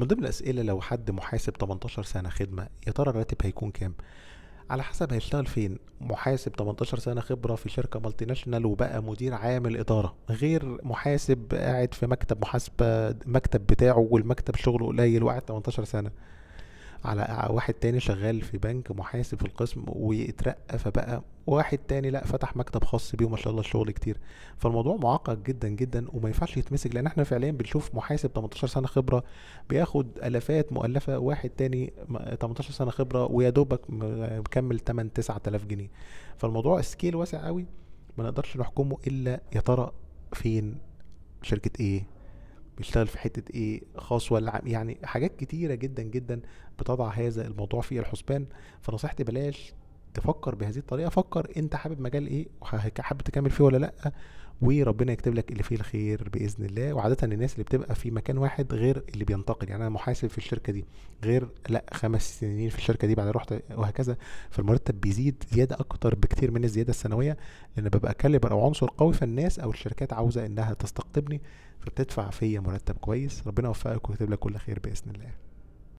من ضمن الأسئلة لو حد محاسب 18 سنة خدمة يا ترى الراتب هيكون كام؟ على حسب هيشتغل فين محاسب 18 سنة خبرة في شركة مالتي ناشونال وبقى مدير عام الإدارة غير محاسب قاعد في مكتب محاسبة مكتب بتاعه والمكتب شغله قليل وقاعد 18 سنة على واحد تاني شغال في بنك محاسب في القسم ويترقى فبقى واحد تاني لا فتح مكتب خاص بيه وما شاء الله الشغل كتير فالموضوع معقد جدا جدا وما ينفعش يتمسك لان احنا فعليا بنشوف محاسب 18 سنه خبره بياخد الافات مؤلفه واحد تاني 18 سنه خبره ويا دوبك مكمل 8 9000 جنيه فالموضوع سكيل واسع قوي ما نقدرش نحكمه الا يا ترى فين شركه ايه بيشتغل في حته ايه خاص ولا عام يعني حاجات كتيره جدا جدا بتضع هذا الموضوع في الحسبان فنصيحتي بلاش تفكر بهذه الطريقه فكر انت حابب مجال ايه وحابب تكمل فيه ولا لا وربنا يكتب لك اللي فيه الخير باذن الله وعاده الناس اللي بتبقى في مكان واحد غير اللي بينتقل يعني انا محاسب في الشركه دي غير لا خمس سنين في الشركه دي بعد رحت وهكذا فالمرتب بيزيد زياده اكتر بكتير من الزياده السنويه لان ببقى كالب او عنصر قوي فالناس او الشركات عاوزه انها تستقطبني فبتدفع فيا مرتب كويس ربنا يوفقك ويكتب لك كل خير باذن الله